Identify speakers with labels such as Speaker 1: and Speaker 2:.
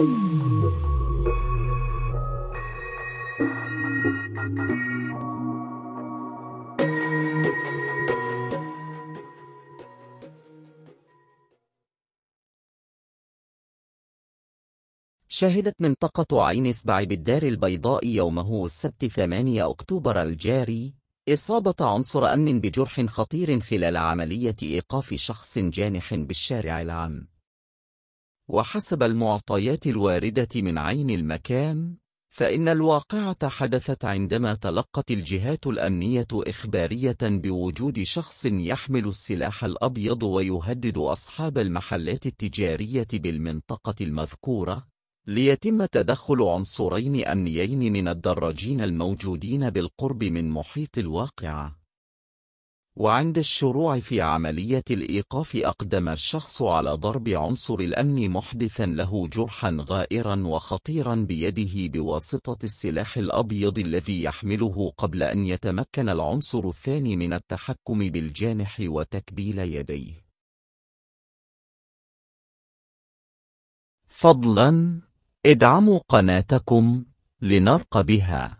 Speaker 1: شهدت منطقة عين إسبع بالدار البيضاء يومه السبت 8 أكتوبر الجاري إصابة عنصر أمن بجرح خطير خلال عملية إيقاف شخص جانح بالشارع العام وحسب المعطيات الواردة من عين المكان فإن الواقعة حدثت عندما تلقت الجهات الأمنية إخبارية بوجود شخص يحمل السلاح الأبيض ويهدد أصحاب المحلات التجارية بالمنطقة المذكورة ليتم تدخل عنصرين أمنيين من الدراجين الموجودين بالقرب من محيط الواقعة وعند الشروع في عملية الإيقاف أقدم الشخص على ضرب عنصر الأمن محدثا له جرحا غائرا وخطيرا بيده بواسطة السلاح الأبيض الذي يحمله قبل أن يتمكن العنصر الثاني من التحكم بالجانح وتكبيل
Speaker 2: يديه فضلا ادعموا قناتكم لنرقى بها